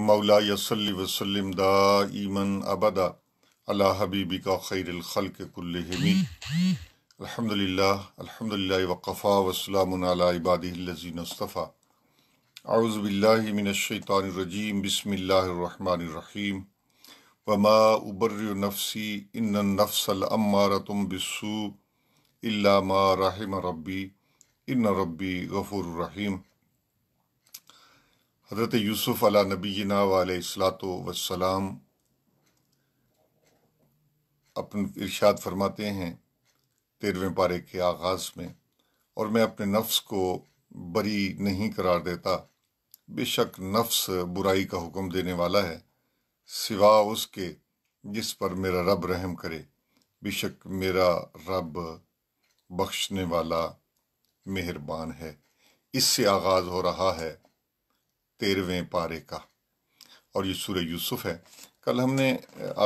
मौला यसल्ली वसलम दाईमन अबदा अला हबीबी का खल के कुल्लमी अलहमदिल्ला अलहमदिल्ला वमा उबर नफ़सी इन नफ़सलमारतम बिस्सू इल्लामा रहम रबी इन रबी रहीम हज़रत यूसुफ़ अला नबीना असलात वसलाम अपन इर्शाद फरमाते हैं तेरहवें पारे के आगाज़ में और मैं अपने नफ्स को बरी नहीं करार देता बेशक नफ्स बुराई का हुक्म देने वाला है सिवा उसके जिस पर मेरा रब रहम करे बेशक मेरा रब बख्शने वाला मेहरबान है इससे आगाज़ हो रहा है तेरहवें पारे का और ये सूर्य यूसुफ है कल हमने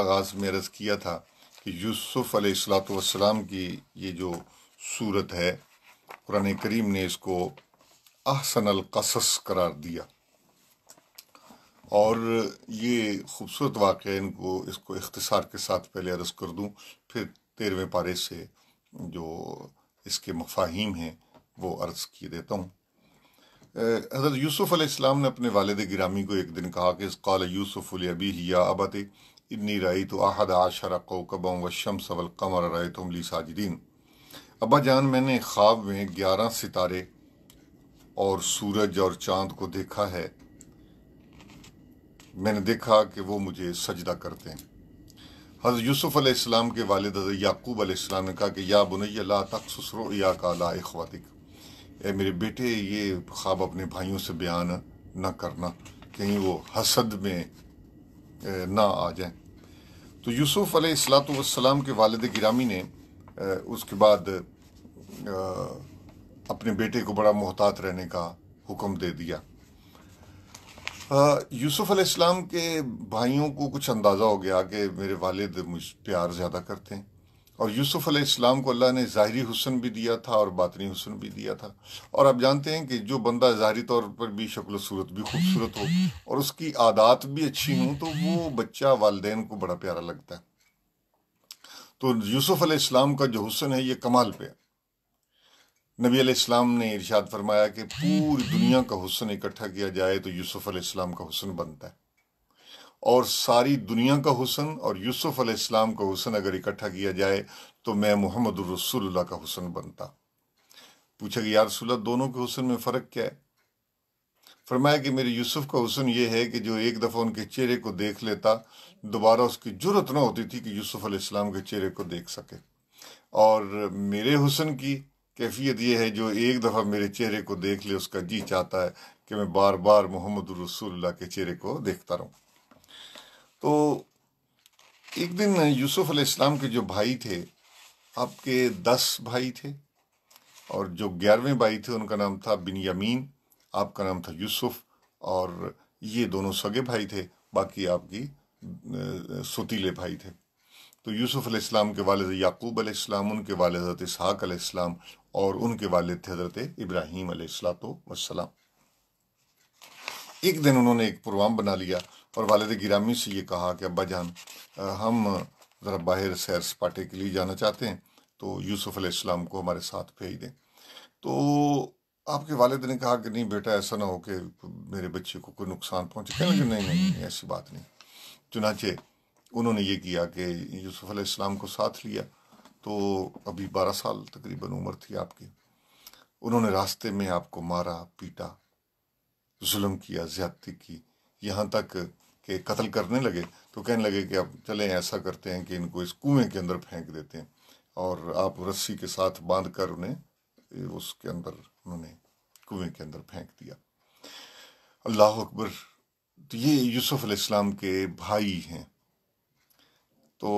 आगाज़ में अर्ज़ किया था कि यूसुफ अलैहिस्सलाम की ये जो सूरत है कुरान करीम ने इसको अहसन अलकसस करार दिया और ये खूबसूरत वाक़ इनको इसको इख्तसार के साथ पहले अर्ज़ कर दूँ फिर तेरहवें पारे से जो इसके मफाहिम हैं वो अर्ज़ किए देता हूँ हज़रत यूसुफ़ अलैहिस्सलाम ने अपने वालद गिरामी को एक दिन कहा कि कौल यूसुफ़ अबी या अबत इन्नी राय तो आहद आशर कौकबों व शम सवल कमर राय तुम ली साजदीन अबा जान मैंने ख्वाब में ग्यारह सितारे और सूरज और चांद को देखा है मैंने देखा कि वो मुझे सजदा करते हैं हज़रत यूसुफ़ अलैहिस्सलाम के वालिद याकूब अलैहिस्सलाम ने कहा कि या बुनैया ला तखसुसरो या का ला ए मेरे बेटे ये ख्वाब अपने भाइयों से बयान ना करना कहीं वो हसद में ना आ जाए तो यूसुफ अलैहिस्सलाम के वालद गिरामी ने उसके बाद अपने बेटे को बड़ा मोहतात रहने का हुक्म दे दिया यूसुफ अलैहिस्सलाम के भाइयों को कुछ अंदाज़ा हो गया कि मेरे वालिद मुझ प्यार ज़्यादा करते हैं और यूसुफ इस्लाम को अल्लाह ने ज़ाहरी हुसन भी दिया था और बातनी हुसन भी दिया था और आप जानते हैं कि जो बंदा ज़ाहरी तौर पर भी शक्ल सूरत भी खूबसूरत हो और उसकी आदात भी अच्छी हों तो वो बच्चा वालदेन को बड़ा प्यारा लगता है तो यूसुफ इस्लाम का जो हुसन है ये कमाल पे नबी अलैहिस्सलाम ने इरशाद फरमाया कि पूरी दुनिया का हुसन इकट्ठा किया जाए तो यूसुफ इस्लाम का हुसन बनता है और सारी दुनिया का हुसन और यूसुफ अलैहिस्सलाम का हुसन अगर इकट्ठा किया जाए तो मैं मोहम्मद रसूलुल्लाह का हुसन बनता पूछा कि यार रसूल्ला दोनों के हुसन में फ़र्क क्या है फरमाया कि मेरे यूसुफ का हुसन ये है कि जो एक दफ़ा उनके चेहरे को देख लेता दोबारा उसकी जरूरत ना होती थी कि यूसुफ अलैहिस्सलाम के चेहरे को देख सके और मेरे हुसन की कैफियत यह है जो एक दफ़ा मेरे चेहरे को देख ले उसका जी चाहता है कि मैं बार बार मोहम्मद रसूलुल्लाह के चेहरे को देखता रहूँ तो एक दिन यूसुफ अलैहिस्सलाम के जो भाई थे आपके दस भाई थे और जो ग्यारहवें भाई थे उनका नाम था बिन यमीन आपका नाम था यूसुफ और ये दोनों सगे भाई थे बाकी आपकी सुतीले भाई थे तो यूसुफ अलैहिस्सलाम के वालद याकूब अलैहिस्सलाम उनके वालद हज़रत इसहाक अलैहिस्सलाम और उनके वालद थे हज़रत इब्राहीम अलैहिस्सलाम एक दिन उन्होंने एक प्रोग्राम बना लिया और वालद गिरामी से ये कहा कि अब्बा जान हम ज़रा बाहर सैर सपाटे के लिए जाना चाहते हैं तो यूसुफ़ अलैहिस्सलाम को हमारे साथ भेज दें तो आपके वालद ने कहा कि नहीं बेटा ऐसा ना हो कि मेरे बच्चे को कोई नुकसान पहुँचे कहने लगे नहीं नहीं ऐसी बात नहीं चुनाचे उन्होंने ये किया कि यूसुफ़ अलैहिस्सलाम को साथ लिया तो अभी बारह साल तकरीबन उम्र थी आपकी उन्होंने रास्ते में आपको मारा पीटा जुल्म किया ज़्यादती की यहाँ तक के कत्ल करने लगे तो कहने लगे कि अब चलें ऐसा करते हैं कि इनको इस कुएं के अंदर फेंक देते हैं और आप रस्सी के साथ बांध कर उन्हें उसके अंदर उन्होंने कुएं के अंदर फेंक दिया अल्लाह अकबर तो ये यूसुफ अलैहिस्सलाम के भाई हैं तो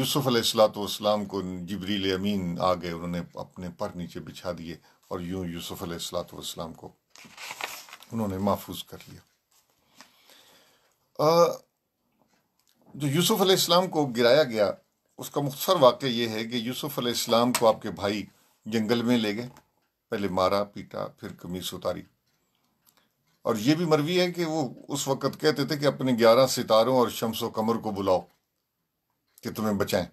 यूसुफ अलैहिस्सलाम को जबरील अमीन आ गए उन्होंने अपने पर नीचे बिछा दिए और यूं यूसुफ अलैहिस्सलाम को उन्होंने महफूज कर लिया जो यूसुफ अलैहिस्सलाम को गिराया गया उसका मुख्तर वाक़ ये है कि यूसुफ अलैहिस्सलाम को आपके भाई जंगल में ले गए पहले मारा पीटा फिर कमीज उतारी और ये भी मरवी है कि वो उस वक़्त कहते थे कि अपने ग्यारह सितारों और शम्स व कमर को बुलाओ कि तुम्हें बचाएं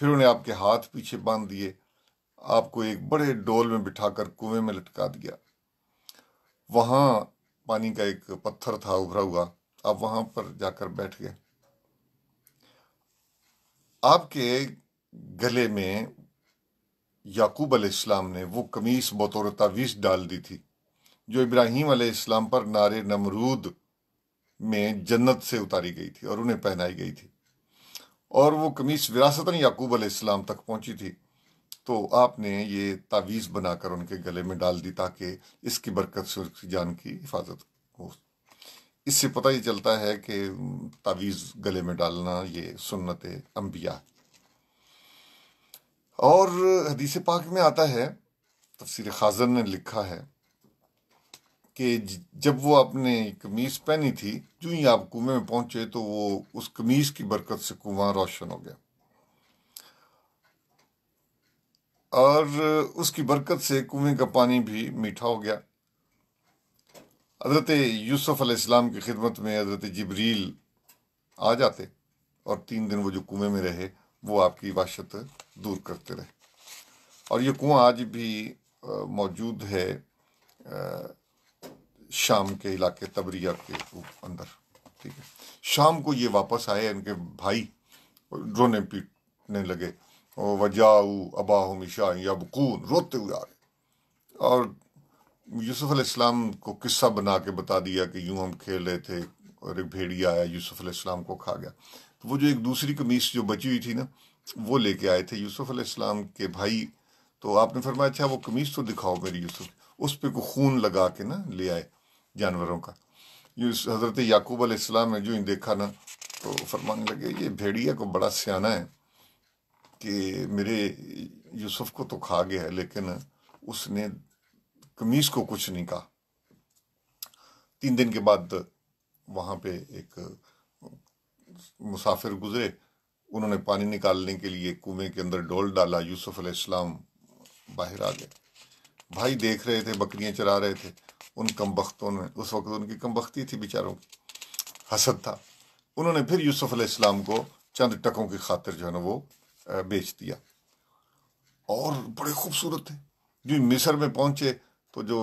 फिर उन्हें आपके हाथ पीछे बांध दिए आपको एक बड़े डोल में बिठाकर कुएं में लटका दिया वहाँ पानी का एक पत्थर था उभरा हुआ आप वहां पर जाकर बैठ गए आपके गले में याकूब अलैहिस्सलाम ने वो कमीज बतौर तावीज़ डाल दी थी जो इब्राहिम अलैहिस्सलाम पर नारे नमरूद में जन्नत से उतारी गई थी और उन्हें पहनाई गई थी और वो कमीज विरासतन याकूब अलैहिस्सलाम तक पहुंची थी तो आपने ये तावीज़ बनाकर उनके गले में डाल दी ताकि इसकी बरकत से उसकी जान की हिफाजत हो इससे पता ही चलता है कि तावीज़ गले में डालना ये सुन्नत अम्बिया और हदीस पाक में आता है तफसर खाजन ने लिखा है कि जब वो अपने कमीज़ पहनी थी जो ही आप कुएं में पहुंचे तो वो उस कमीज़ की बरकत से कुआं रोशन हो गया और उसकी बरकत से कुएं का पानी भी मीठा हो गया हज़रत यूसुफ अलैहिस्सलाम की खिदमत में हज़रत जबरील आ जाते और तीन दिन वो जो कुएं में रहे वो आपकी वाशत दूर करते रहे और ये कुआं आज भी मौजूद है शाम के इलाके तबरिया के अंदर ठीक है शाम को ये वापस आए इनके भाई रोने पीटने लगे वजाऊ अबाह मिशा या बकून रोते हुए आ गए और यूसुफ अलैहिस्सलाम को किस्सा बना के बता दिया कि यूं हम खेल रहे थे और एक भेड़िया आया यूसुफ अलैहिस्सलाम को खा गया तो वो जो एक दूसरी कमीज जो बची हुई थी ना वो लेके आए थे यूसुफ अलैहिस्सलाम के भाई तो आपने फरमाया अच्छा वो कमीज तो दिखाओ मेरी यूसुफ उस पर को खून लगा के ना ले आए जानवरों का हज़रत याकूब अलैहिस्सलाम ने जो इन देखा ना तो फरमाने लगे ये भेड़िया को बड़ा सियाना है कि मेरे यूसुफ को तो खा गया है लेकिन उसने कमीज को कुछ नहीं कहा तीन दिन के बाद वहां पे एक मुसाफिर गुजरे उन्होंने पानी निकालने के लिए कुएं के अंदर डोल डाला यूसुफ अलैहिस्सलाम बाहर आ गए भाई देख रहे थे बकरियां चरा रहे थे उन कम बख्तों ने उस वक्त उनकी कम बख्ती थी बेचारों की हसद था उन्होंने फिर यूसुफ अलैहिस्सलाम को चंद टकों की खातिर जो है ना वो बेच दिया और बड़े खूबसूरत थे जो मिस्र में पहुंचे तो जो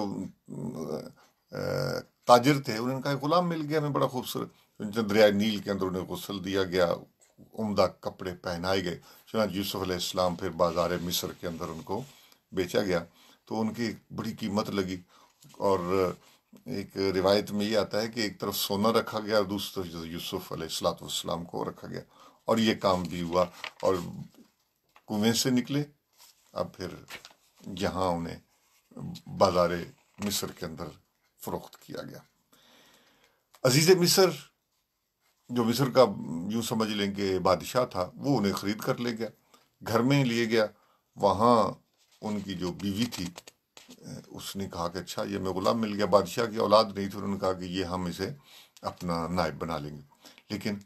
ताजिर थे उन्होंने कहा गुलाम मिल गया हमें बड़ा खूबसूरत दरिया नील के अंदर उन्हें गुसल दिया गया उम्दा कपड़े पहनाए गए चुनाच यूसुफ इस्लाम फिर बाजार मिस्र के अंदर उनको बेचा गया तो उनकी बड़ी कीमत लगी और एक रिवायत में ये आता है कि एक तरफ सोना रखा गया और दूसरी तरफ यूसुफ अलैहिस्सलाम को रखा गया और ये काम भी हुआ और कुएं से निकले अब फिर यहाँ उन्हें बाजार मिस्र के अंदर फ़रोख्त किया गया अजीज़ मिस्र जो मिस्र का यूं समझ लेंगे बादशाह था वो उन्हें ख़रीद कर ले गया घर में लिए गया वहाँ उनकी जो बीवी थी उसने कहा कि अच्छा ये मैं ग़ुलाम मिल गया बादशाह की औलाद नहीं थी उन्होंने कहा कि ये हम इसे अपना नायब बना लेंगे लेकिन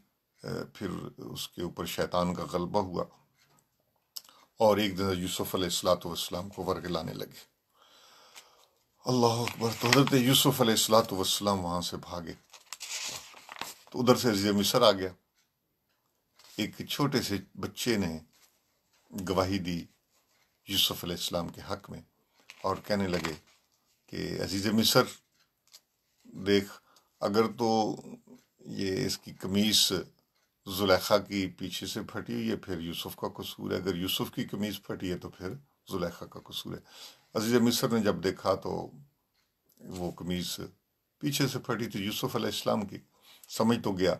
फिर उसके ऊपर शैतान का गलबा हुआ और एक दिन यूसुफ़ अलैहिस्सलाम को वर्ग लाने लगे अल्लाह अकबर तो हजरत यूसुफ अलैहिस्सलाम वहां से भागे तो उधर से अर्ज मिसर आ गया एक छोटे से बच्चे ने गवाही दी यूसुफ अलैहिस्सलाम के हक में और कहने लगे कि अजीज़ मिसर देख अगर तो ये इसकी कमीज़ जुलेखा की पीछे से फटी हुई है फिर यूसुफ का कसूर है अगर यूसुफ की कमीज़ फटी है तो फिर जुलेखा का कसूर है अजीज मिस्र ने जब देखा तो वो कमीज पीछे से फटी थी यूसुफ अलैहिस्सलाम की समझ तो गया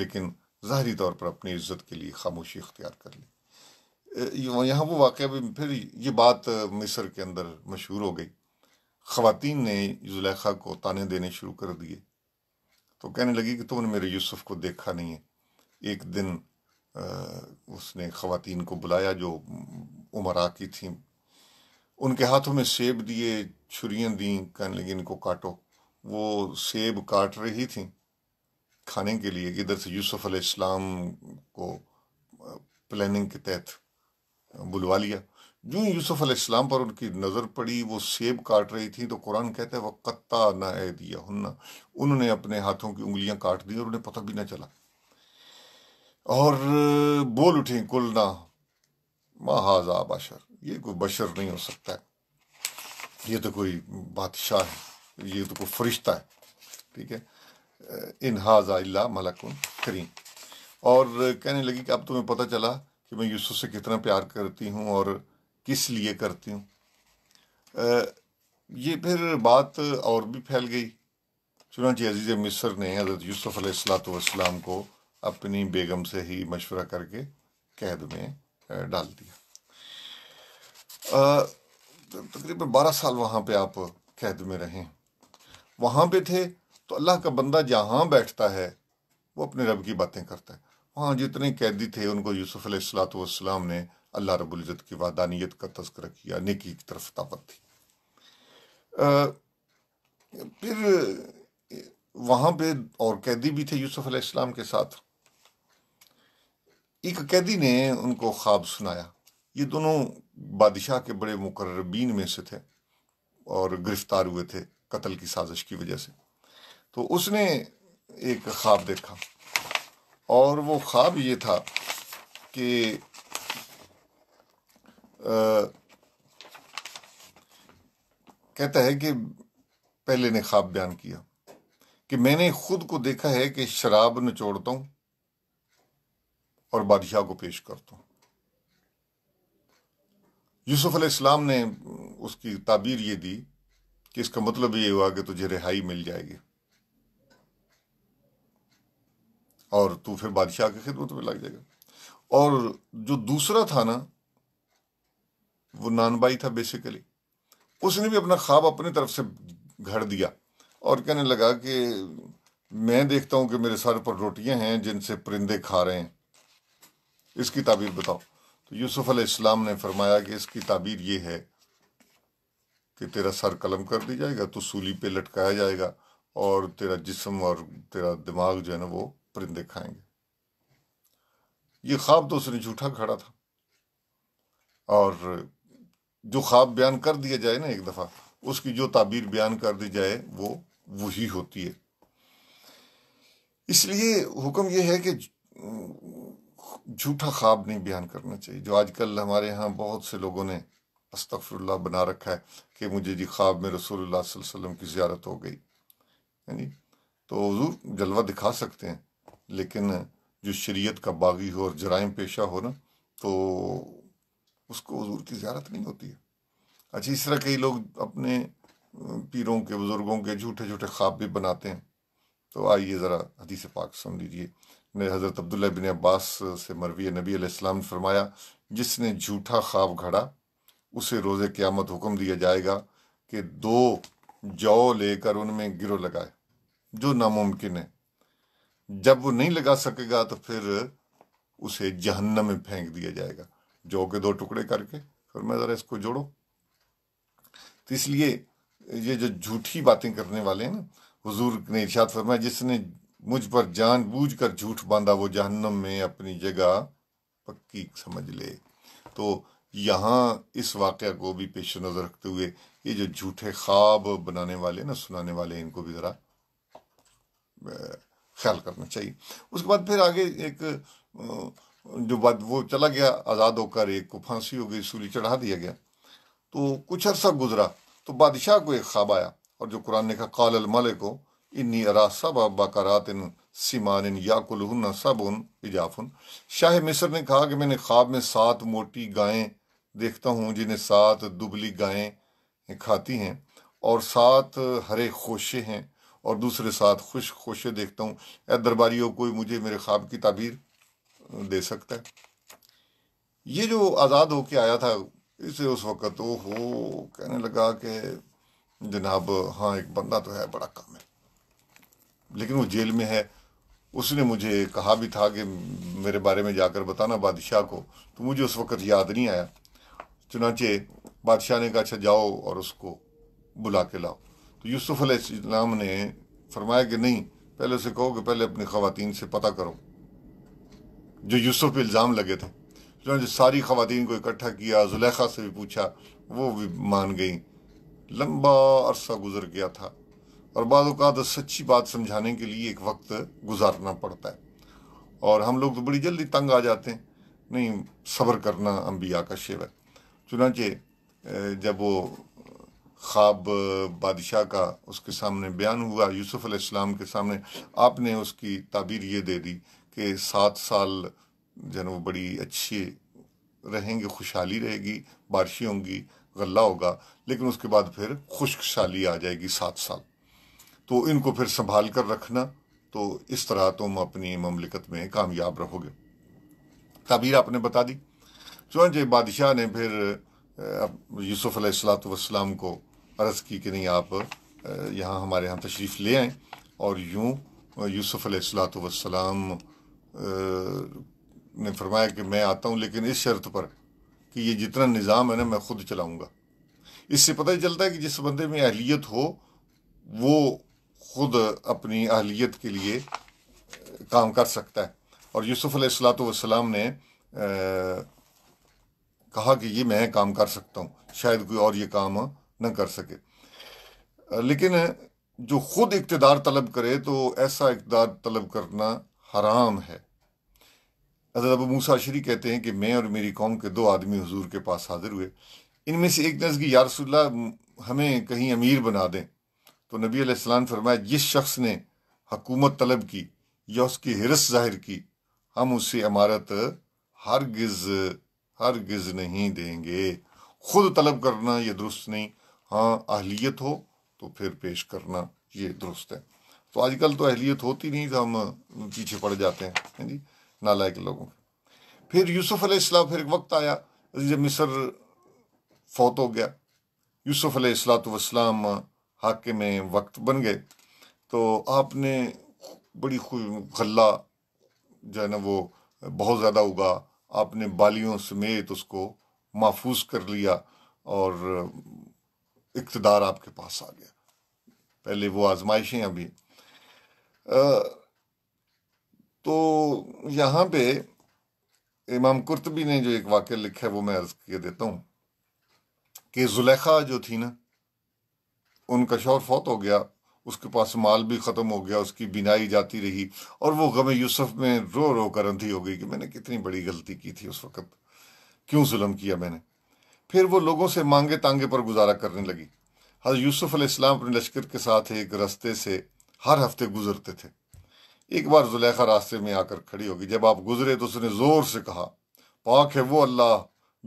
लेकिन ज़ाहरी तौर पर अपनी इज्जत के लिए खामोशी इख्तियार कर ली यहाँ वो वाक़ भी फिर ये बात मिस्र के अंदर मशहूर हो गई ख़वातीन ने जुलेखा को ताने देने शुरू कर दिए तो कहने लगी कि तुमने मेरे यूसुफ को देखा नहीं है एक दिन उसने ख़वातीन को बुलाया जो उमरा की थी उनके हाथों में सेब दिए छुरियाँ दी कहने लगी इनको काटो वो सेब काट रही थी खाने के लिए इधर से यूसुफ अलैहिस्सलाम को प्लानिंग के तहत बुलवा लिया जो यूसुफ अलैहिस्सलाम पर उनकी नज़र पड़ी वो सेब काट रही थी तो कुरान कहते हैं वह कत्ता ना ए दिया हन्ना उन्होंने अपने हाथों की उंगलियां काट दी और उन्हें पता भी ना चला और बोल उठी कुलना महाजा बशर ये कोई बशर नहीं हो सकता है ये तो कोई बादशाह है ये तो कोई फरिश्ता है ठीक है इन हाजा मलकुन करीम और eh, कहने लगी कि अब तुम्हें पता चला कि मैं यूसुफ से कितना प्यार करती हूँ और किस लिए करती हूँ eh, ये फिर बात और भी फैल गई चुनाच अजीज़ मिस्र ने हज़रत यूसुफ को अपनी बेगम से ही मशवरा करके कैद में eh, डाल दिया तकरीबन बारह साल वहाँ पे आप कैद में रहे वहाँ पे थे तो अल्लाह का बंदा जहाँ बैठता है वो अपने रब की बातें करता है वहाँ जितने कैदी थे उनको यूसुफ ने अल्लाह रबुल्ज़त की वादानियत का तस्कर किया नेकी की तरफ ताकत थी फिर वहाँ पे और कैदी भी थे यूसुफ सलाम के साथ एक कैदी ने उनको ख्वाब सुनाया ये दोनों बादशाह के बड़े मुकर्रबीन में से थे और गिरफ्तार हुए थे कत्ल की साजिश की वजह से तो उसने एक ख्वाब देखा और वो ख्वाब ये था कि कहता है कि पहले ने ख्वाब बयान किया कि मैंने खुद को देखा है कि शराब निचोड़ता हूँ और बादशाह को पेश करता हूँ यूसुफ अलैहिस्सलाम ने उसकी ताबीर ये दी कि इसका मतलब ये हुआ कि तुझे रिहाई मिल जाएगी और तू फिर बादशाह की खिदमत में लग जाएगा और जो दूसरा था ना वो नानबाई था बेसिकली उसने भी अपना ख्वाब अपनी तरफ से घड़ दिया और कहने लगा कि मैं देखता हूँ कि मेरे सर पर रोटियां हैं जिनसे परिंदे खा रहे हैं इसकी ताबीर बताओ तो यूसुफ अलैहिस्सलाम ने फरमाया कि इसकी ताबीर ये है कि तेरा सर कलम कर दिया जाएगा तो सूली पे लटकाया जाएगा और तेरा जिस्म और तेरा दिमाग जो है ना वो परिंदे खाएंगे ये ख्वाब तो उसने झूठा खड़ा था और जो ख्वाब बयान कर दिया जाए ना एक दफ़ा उसकी जो ताबीर बयान कर दी जाए वो वही होती है इसलिए हुक्म यह है कि झूठा ख्वाब नहीं बयान करना चाहिए जो आजकल हमारे यहाँ बहुत से लोगों ने अस्तफरल्ला बना रखा है कि मुझे जी ख्वाब में रसूल वसम की ज्यारत हो गई नी तो हजूर जलवा दिखा सकते हैं लेकिन जो शरीयत का बागी हो और जराइम पेशा हो ना तो उसको हजूर की ज्यारत नहीं होती है अच्छा इस तरह कई लोग अपने पीरों के बुज़ुर्गों के झूठे झूठे ख्वाब भी बनाते हैं तो आइए ज़रा हदीस पाक सुन लीजिए ने हज़रत अब्दुल्ला बिन अब्बास से मरवी नबी अलैहिस्सलाम ने फरमाया जिसने झूठा ख्वाब घड़ा उसे रोज़े क़्यामत हुक्म दिया जाएगा कि दो जौ लेकर उनमें गिरो लगाए जो नामुमकिन है जब वो नहीं लगा सकेगा तो फिर उसे जहन्नम में फेंक दिया जाएगा जौ के दो टुकड़े करके फिर मैं ज़रा इसको जोड़ो तो इसलिए ये जो झूठी बातें करने वाले हैं ना हजूर ने इर्शाद फरमाया जिसने मुझ पर जानबूझकर झूठ बांधा वो जहन्नम में अपनी जगह पक्की समझ ले तो यहाँ इस वाक़ को भी पेश नज़र रखते हुए ये जो झूठे ख्वाब बनाने वाले ना सुनाने वाले इनको भी ज़रा ख्याल करना चाहिए उसके बाद फिर आगे एक जो बाद वो चला गया आज़ाद होकर एक को फांसी हो गई सूली चढ़ा दिया गया तो कुछ अरसा गुजरा तो बादशाह को एक ख्वाब आया और जो कुरान ने कहा काल को इन्नी अरा सब बकरातिन सिमान सब उन इजाफुन शाह मिस्र ने कहा कि मैंने ख्वाब में सात मोटी गायें देखता हूँ जिन्हें सात दुबली गायें खाती हैं और सात हरे खोशे हैं और दूसरे साथ खुश खोशे देखता हूँ ए दरबारी हो कोई मुझे मेरे ख्वाब की ताबीर दे सकता है ये जो आज़ाद होके आया था इसे उस वक़्त ओ हो कहने लगा कि जनाब हाँ एक बंदा तो है बड़ा काम है लेकिन वो जेल में है उसने मुझे कहा भी था कि मेरे बारे में जाकर बताना बादशाह को तो मुझे उस वक़्त याद नहीं आया चुनाचे बादशाह ने कहा अच्छा जाओ और उसको बुला के लाओ तो यूसुफ अलैहिस्सलाम ने फरमाया कि नहीं पहले उसे कहो कि पहले अपनी ख़वातीन से पता करो जो यूसुफ पे इल्ज़ाम लगे थे चुनाचे सारी खातन को इकट्ठा किया जुलेखा से भी पूछा वो भी मान गई लंबा अरसा गुजर गया था और बाद तो सच्ची बात समझाने के लिए एक वक्त गुजारना पड़ता है और हम लोग तो बड़ी जल्दी तंग आ जाते हैं नहीं सब्र करना अम्बिया का शेव है चुनाचे जब वो ख्वाब बादशाह का उसके सामने बयान हुआ यूसुफ अलैहिस्सलाम के सामने आपने उसकी ताबीर ये दे दी कि सात साल जन वो बड़ी अच्छी रहेंगे खुशहाली रहेगी बारिशें होंगी गल्ला होगा लेकिन उसके बाद फिर खुशहाली आ जाएगी सात साल तो इनको फिर संभाल कर रखना तो इस तरह तुम अपनी ममलिकत में कामयाब रहोगे ताबीर आपने बता दी जे बादशाह ने फिर यूसुफ सलाम को अर्ज़ की कि नहीं आप यहाँ हमारे यहाँ तशरीफ़ ले आएँ और यूँ यूसुफ ने फरमाया कि मैं आता हूँ लेकिन इस शर्त पर कि ये जितना निज़ाम है ना मैं खुद चलाऊँगा इससे पता ही चलता है कि जिस बंदे में अहलियत हो वो खुद अपनी अहलियत के लिए काम कर सकता है और यूसुफ सलाम ने कहा कि ये मैं काम कर सकता हूँ शायद कोई और ये काम न कर सके लेकिन जो खुद इकतदार तलब करे तो ऐसा इकतदार तलब करना हराम है हजरत मूसाशरी कहते हैं कि मैं और मेरी कौम के दो आदमी हजूर के पास हाजिर हुए इनमें से एक नज़ की हमें कहीं अमीर बना दें तो नबी अलैहिस्सलाम फरमाया जिस शख्स ने हकूमत तलब की या उसकी हिरस जाहिर की हम उसे अमारत हर गिज नहीं देंगे खुद तलब करना यह दुरुस्त नहीं हाँ अहलियत हो तो फिर पेश करना ये दुरुस्त है तो आजकल तो अहलियत होती नहीं तो हम पीछे पड़ जाते हैं है जी नालायक लोगों फिर यूसुफ अलैहिस्सलाम फिर एक वक्त आया जब मिस्र फौत हो गया यूसुफ अलैहिस्सलाम हक में वक्त बन गए तो आपने बड़ी गला जो है ना वो बहुत ज़्यादा उगा आपने बालियों समेत उसको महफूज कर लिया और इकतदार आपके पास आ गया पहले वो आजमाइशें अभी तो यहाँ पे इमाम कुर्तबी ने जो एक वाक्य लिखा है वो मैं अर्ज किए देता हूँ कि जुलेखा जो थी ना उनका शोर फौत हो गया उसके पास माल भी ख़त्म हो गया उसकी बिनाई जाती रही और वो गम यूसुफ में रो रो कर अंधी हो गई कि मैंने कितनी बड़ी गलती की थी उस वक़्त क्यों जुल्म किया मैंने फिर वो लोगों से मांगे तांगे पर गुजारा करने लगी हर यूसुफ अलैहिस्सलाम अपने लश्कर के साथ एक रास्ते से हर हफ्ते गुजरते थे एक बार जुलैखा रास्ते में आकर खड़ी होगी जब आप गुजरे तो उसने ज़ोर से कहा पाक है वो अल्लाह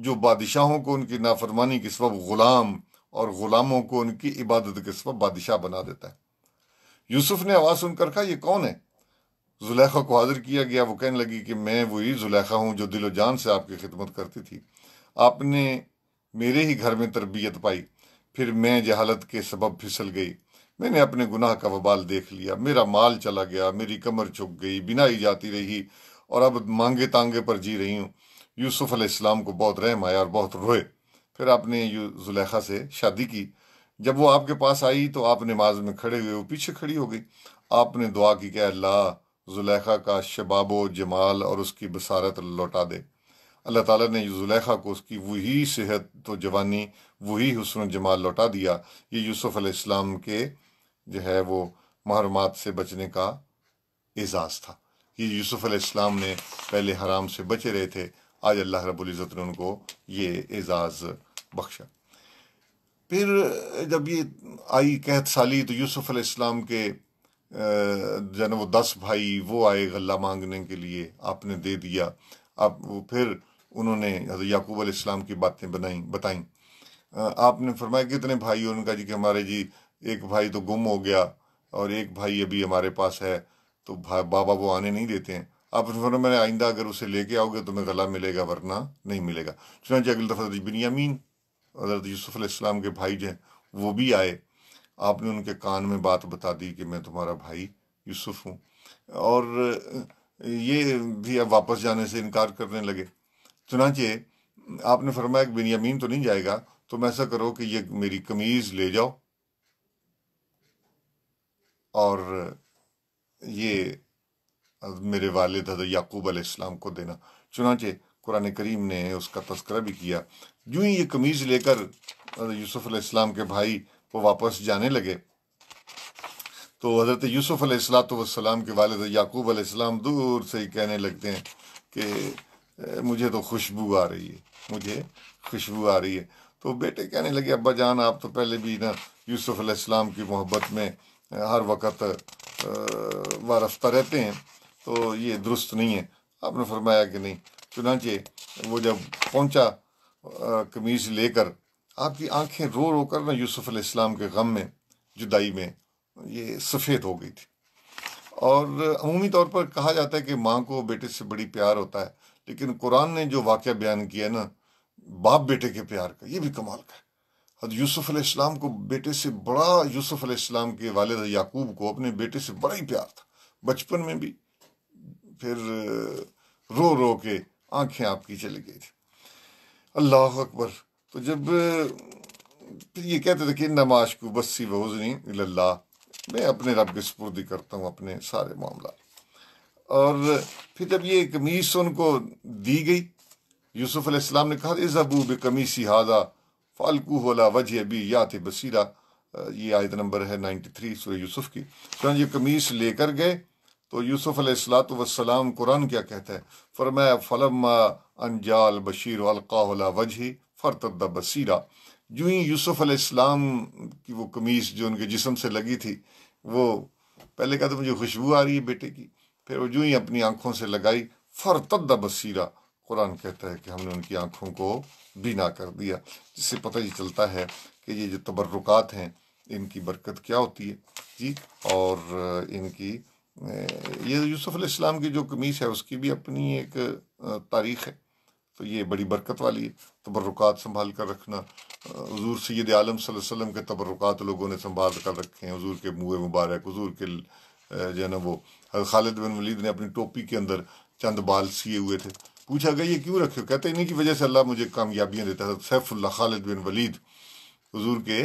जो बादशाहों को उनकी नाफरमानी के सबब गुलाम और गुलामों को उनकी इबादत के सब बादशाह बना देता है यूसुफ ने आवाज़ सुनकर कहा यह कौन है जुलेखा को हाजिर किया गया वो कहने लगी कि मैं वही जुलेखा हूँ जो दिलो जान से आपकी खिदमत करती थी आपने मेरे ही घर में तरबियत पाई फिर मैं जहालत के सबब फिसल गई मैंने अपने गुनाह का वबाल देख लिया मेरा माल चला गया मेरी कमर छुप गई बिना ही जाती रही और अब मांगे तांगे पर जी रही हूँ यूसुफ अलैहिस्सलाम को बहुत रहम आया और बहुत रोए फिर आपने यू जुलेखा से शादी की जब वो आपके पास आई तो आप नमाज में खड़े हुए वो पीछे खड़ी हो गई आपने दुआ की कि अल्लाह जुलेखा का शबाब जमाल और उसकी बसारत लौटा दे अल्लाह ताला ने जुलेखा को उसकी वही सेहत तो जवानी वही हसन जमाल लौटा दिया ये यूसुफ़ अलैहिस्सलाम के जो है वो महरमात से बचने का एजाज़ था ये यूसुफ़ अलैहिस्सलाम ने पहले हराम से बचे रहे थे आज अल्लाह रबुल्ज़त ने उनको ये एजाज़ बख्शा फिर जब ये आई कहत साली तो यूसुफ अलैहिस्सलाम के जन वो दस भाई वो आए गला मांगने के लिए आपने दे दिया आप वो फिर उन्होंने हजरत याकूब अलैहिस्सलाम की बातें बनाई बताई आपने फरमाया कितने भाई उनका जी कि हमारे जी एक भाई तो गुम हो गया और एक भाई अभी हमारे पास है तो बाबा वो आने नहीं देते हैं आप फरमाया आइंदा अगर उसे लेके आओगे तो मैं गला मिलेगा वरना नहीं मिलेगा चुनाच अगली दफ़ा तो बिनियामीन हजरत यूसुफ़ के भाई जो हैं वो भी आए आपने उनके कान में बात बता दी कि मैं तुम्हारा भाई यूसुफ हूँ और ये भी अब वापस जाने से इनकार करने लगे चुनाचे आपने फरमाया कि बिनियामीन तो नहीं जाएगा तुम तो ऐसा करो कि ये मेरी कमीज़ ले जाओ और ये मेरे वालिद हजरत याकूब अलैहिस्सलाम को देना चुनाचे कुरान करीम ने उसका तस्करा भी किया यूं ही ये कमीज़ लेकर यूसुफ़ अलैहिस्सलाम के भाई वो वापस जाने लगे तो हज़रत यूसुफ़ अलैहिस्सलाम के वालद याकूब अलैहिस्सलाम दूर से ही कहने लगते हैं कि मुझे तो खुशबू आ रही है मुझे खुशबू आ रही है तो बेटे कहने लगे अब्बा जान आप तो पहले भी ना यूसुफ़ अलैहिस्सलाम की मोहब्बत में हर वक्त वारफ्ता रहते हैं तो ये दुरुस्त नहीं है आपने फरमाया कि नहीं चुनाचे वो जब पहुंचा कमीज लेकर आपकी आंखें रो रो कर ना यूसुफ इस्लाम के गम में जुदाई में ये सफ़ेद हो गई थी और अमूमी तौर पर कहा जाता है कि माँ को बेटे से बड़ी प्यार होता है लेकिन कुरान ने जो वाक़ बयान किया ना बाप बेटे के प्यार का ये भी कमाल का है हद यूसुफ अलैहिस्सलाम को बेटे से बड़ा यूसुफ अलैहिस्सलाम के वालद याकूब को अपने बेटे से बड़ा ही प्यार था बचपन में भी फिर रो रो के आंखें आपकी चली गई थी अल्लाह अकबर तो जब ये कहते थे कि नमाज को बस्सी वजनी अल्लाह मैं अपने रब की सपुर्दी करता हूँ अपने सारे मामला और फिर जब ये कमीज उनको दी गई यूसुफ अलैहिस्सलाम ने कहा अबू बे कमीसी हादा फालकू होला वजह अभी या थे बसीरा ये आयत नंबर है नाइन्टी थ्री सूर्य यूसुफ की तो ये कमीज लेकर गए तो यूसुफ अलैहिस्सलाम कुरान क्या कहता है फरमा फलम अनजाल बशीर अलका वजह फ़रतद बसीरा यूं ही यूसुफ अलैहिस्सलाम की वो कमीज़ जो उनके जिसम से लगी थी वो पहले कहा तो मुझे खुशबू आ रही है बेटे की फिर वो यूं ही अपनी आंखों से लगाई फ़रतद बसीरा कुरान कहता है कि हमने उनकी आंखों को बीना कर दिया जिससे पता ही चलता है कि ये जो तबर्रुकात हैं इनकी बरकत क्या होती है जी और इनकी ये यूसुफ़ अलैहिस्सलाम की जो कमीज़ है उसकी भी अपनी एक तारीख़ है तो ये बड़ी बरकत वाली है तबरुकात संभाल कर रखना हजूर सैद आलम वसम के तबरुकात लोगों ने संभाल कर रखे हैं हजूर के मुँह मुबारक हजूर के जो है ना वो खालिद बिन वलीद ने अपनी टोपी के अंदर चंद बाल सिए हुए थे पूछा गया ये क्यों रखे कहते इन्हीं की वजह से अल्लाह मुझे कामयाबियाँ देता है सैफुल्ला खालिद बिन वलीद हजूर के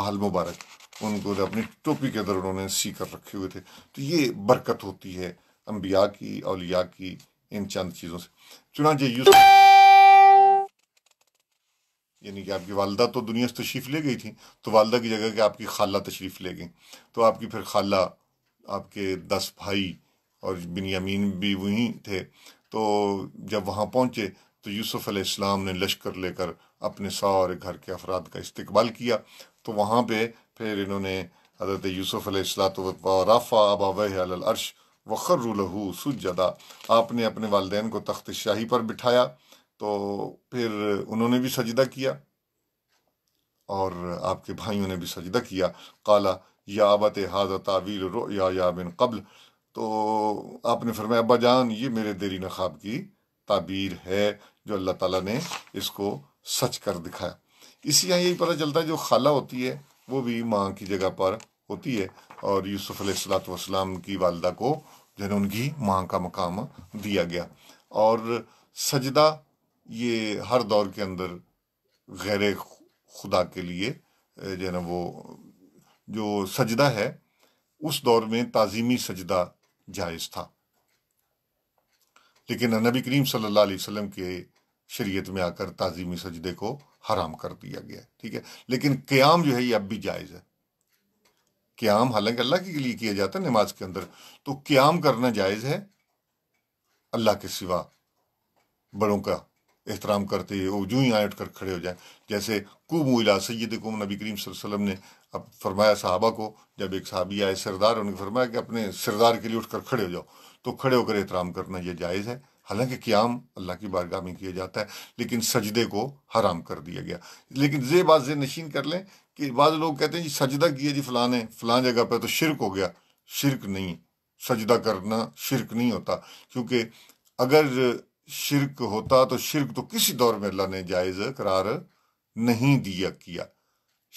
बाल मुबारक उनको अपनी टोपी के अंदर उन्होंने सी कर रखे हुए थे तो ये बरकत होती है अम्बिया की अलिया की इन चंद चीज़ों से चुनाचे यूसुफ यानी कि आपकी वालदा तो दुनिया से तशरीफ़ ले गई थी तो वालदा की जगह के आपकी खाला तशरीफ़ ले गई तो आपकी फिर खाला आपके दस भाई और बिनयामीन भी वहीं थे तो जब वहाँ पहुँचे तो यूसुफ़ अलैहिस्सलाम ने लश्कर लेकर अपने सारे घर के अफराद का इस्तकबाल किया तो वहाँ पे फिर इन्होंने हज़रत यूसुफ़ अलैहिस्सलातवाफ़ा अबावह अर्श वखर रूलहू सुजदा आपने अपने वालदेन को तख्त शाही पर बिठाया तो फिर उन्होंने भी सजदा किया और आपके भाइयों ने भी सजदा किया काला या अबत तावील रो या, या बिन कबल तो आपने फरमाया अब्बा जान ये मेरे देरी नखाब की ताबीर है जो अल्लाह ताला ने इसको सच कर दिखाया इसी यहाँ यही पता चलता है जो खाला होती है वो भी माँ की जगह पर होती है और यूसुफ सलाम की वालदा को जो है उनकी माँ का मकाम दिया गया और सजदा ये हर दौर के अंदर गैर खुदा के लिए जो है ना वो जो सजदा है उस दौर में ताज़ीमी सजदा जायज़ था लेकिन नबी करीम सल्लल्लाहु अलैहि वसल्लम के शरीयत में आकर ताज़ीमी सजदे को हराम कर दिया गया ठीक है लेकिन क़्याम जो है ये अब भी जायज़ है क़्याम हालांकि अल्लाह के लिए किया जाता है नमाज के अंदर तो क़्याम करना जायज़ है अल्लाह के सिवा बड़ों का एहतराम करते हुए वो जूँ ही आए उठ कर खड़े हो जाएँ जैसे कुमला सैद कुम नबी करीम वसल्लम ने अब फरमाया साहबा को जब एक साहबी आए सरदार उन्होंने फरमाया कि अपने सरदार के लिए उठ कर खड़े हो जाओ तो खड़े होकर एहतराम करना यह जायज़ है हालांकि क्याम अल्लाह की बारगाह में किया जाता है लेकिन सजदे को हराम कर दिया गया लेकिन जे बात जे नशीन कर लें कि बाद लोग कहते हैं जी सजदा किया जी फलां ने फलां जगह पर तो शिरक हो गया शिरक नहीं सजदा करना शिरक नहीं होता क्योंकि अगर शिरक होता तो शिरक तो किसी दौर में अल्लाह ने जायज़ करार नहीं दिया किया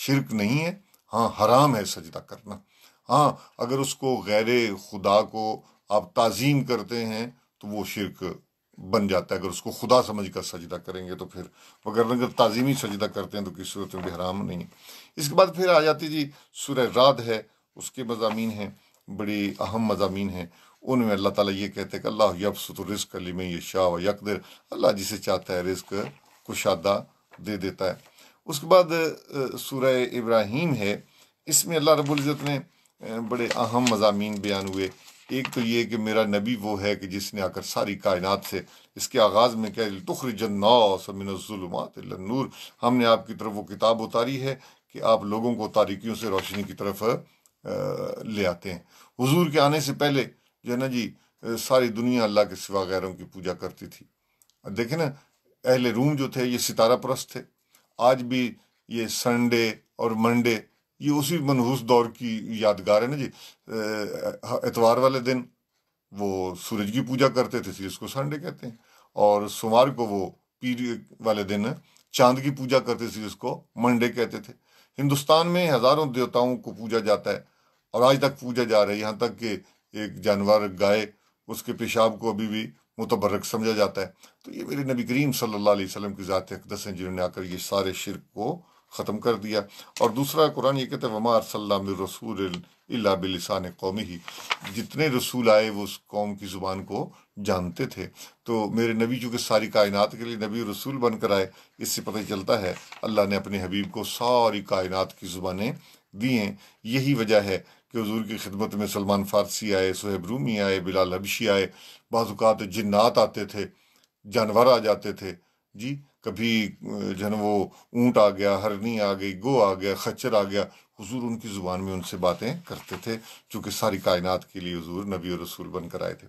शिरक नहीं है हाँ हराम है सजदा करना हाँ अगर उसको गैर खुदा को आप ताज़ीम करते हैं तो वो शिरक बन जाता है अगर उसको खुदा समझ कर सजदा करेंगे तो फिर वगैरह अगर ताज़ीमी सजदा करते हैं तो किसी सूरत में भी हराम नहीं इसके बाद फिर आ जाती जी सुरह रात है उसके मजामी हैं बड़े अहम मजामी हैं उनमें अल्लाह ताला ये कहते हैं कि अल्लाह अली में ये शाह यकदर अल्लाह जिसे चाहता है रिस्क कुशादा दे देता है उसके बाद सूरह इब्राहिम है इसमें अल्लाह रबुल्ज़त ने बड़े अहम मजामी बयान हुए एक तो ये कि मेरा नबी वो है कि जिसने आकर सारी कायनात से इसके आगाज़ में क्या तुखर जन्नासमिनूर हमने आपकी तरफ वो किताब उतारी है कि आप लोगों को तारीखियों से रोशनी की तरफ ले आते हैं हुजूर के आने से पहले जो है ना जी सारी दुनिया अल्लाह के सिवा गैरों की पूजा करती थी देखे ना अहले रूम जो थे ये सितारा परस्त थे आज भी ये संडे और मंडे ये उसी मनहूस दौर की यादगार है ना जी एतवार वाले दिन वो सूरज की पूजा करते थे इसलिए उसको संडे कहते हैं और सोमवार को वो पीर वाले दिन चांद की पूजा करते थे उसको मंडे कहते थे हिंदुस्तान में हजारों देवताओं को पूजा जाता है और आज तक पूजा जा रहा है यहाँ तक कि एक जानवर गाय उसके पेशाब को अभी भी मुतबरक समझा जाता है तो ये मेरे नबी करीम सल्लल्लाहु अलैहि वसल्लम की ज़ात अकदस हैं जिन्होंने आकर ये सारे शिरक को ख़त्म कर दिया और दूसरा कुरान ये कहते हैं वमार सल्लाम रसूल बिलसान कौमी ही जितने रसूल आए वो उस कौम की ज़ुबान को जानते थे तो मेरे नबी चूँकि सारी कायनात के लिए नबी रसूल बनकर आए इससे पता चलता है अल्लाह ने अपने हबीब को सारी कायनात की ज़ुबानें दी हैं यही वजह है कि हजूर की खिदमत में सलमान फ़ारसी आए सहब रूमी आए बिलाल हबशी आए बाज़ात जन्नात आते थे जानवर आ जाते थे जी कभी जो है ना वो ऊँट आ गया हरनी आ गई गो आ गया खच्चर आ गया हजूर उनकी ज़ुबान में उनसे बातें करते थे चूँकि सारी कायनात के लिए हजूर नबी और रसूल बनकर आए थे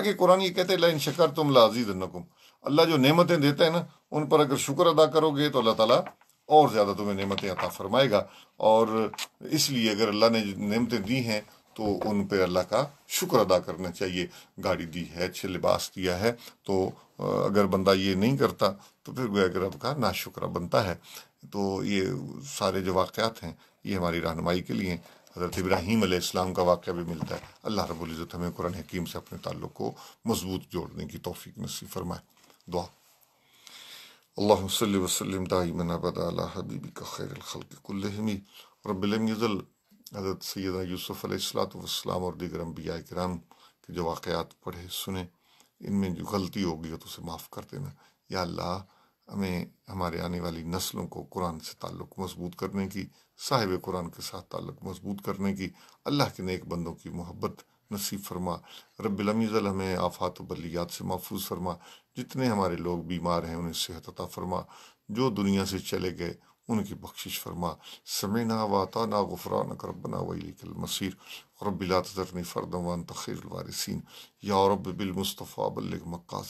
आगे कुरान ये कहते लाइन शकर तुम लाजीज नकुम अल्लाह जो नेमतें देते हैं ना उन पर अगर शुक्र अदा करोगे तो अल्लाह ताला और ज़्यादा तुम्हें तो नेमतें अता फरमाएगा और इसलिए अगर अल्लाह ने नेमतें दी हैं तो उन पर अल्लाह का शुक्र अदा करना चाहिए गाड़ी दी है अच्छे लिबास दिया है तो अगर बंदा ये नहीं करता तो फिर गोया कि रब का नाशुक्रा बनता है तो ये सारे जो वाक़ात हैं ये हमारी रहनमाई के लिए हज़रत इब्राहिम आसमाम का वाक़ भी मिलता है अल्लाह रबुल्ज़त हमें कुरान हकीम से अपने ताल्लुक़ को मजबूत जोड़ने की तोफ़ी नसीब फरमाए दुआ अल्लाह वसलम दाइमन अबदाला हबीबिका खैर खल कुल्लहमी रबिलमज़ल हज़रत सैदा यूसुफ़ अलैहिस्सलाम और दीगर अम्बिया कराम के जो वाक़ात पढ़े सुने इनमें जो गलती होगी हो तो उसे माफ़ कर देना या अल्लाह हमें हमारे आने वाली नस्लों को कुरान से ताल्लुक़ मजबूत करने की साहिब कुरान के साथ ताल्लुक़ मजबूत करने की अल्लाह के नेक बंदों की मोहब्बत नसीब फरमा रबीज़ल हमें आफात बलियात से महफूज फरमा जितने हमारे लोग बीमार हैं उन्हें सेहत अता फरमा जो दुनिया से चले गए उनकी बख्शिश फरमा समय ना वाता ना गुफरा न करबना वलीकल मसीर और तजरनी फ़र्दवान तखीर तखीरवारसिन या रब बिलमुस्तफ़ा बल्ल मक्का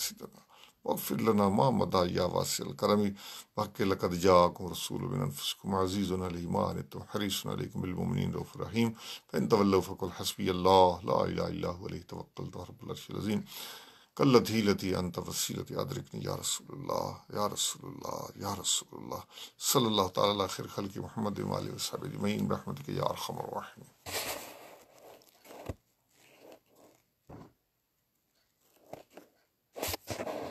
वफ़िर लना मा मदा या वासिल करमी बाकी लकद जाकुम रसूल बिन अनफुसकुम अज़ीज़ अलीमान तो हरीस अलैकुमिलमिन रहीम फ़ैन तवल्लो फ़कुल हसबी अल्लाह ला इलाहा इल्ला हु अलैहि तवक्कलतु रब्बुल अर्शिल अज़ीम कल्लती लती अंत वसीलती अदरकनी या रसूलुल्लाह या रसूलुल्लाह या रसूलुल्लाह सल्लल्लाहु तआला खैर खल्की मोहम्मद वाले वसाहब अजमईन रहमतिक या अरहमर रहीम you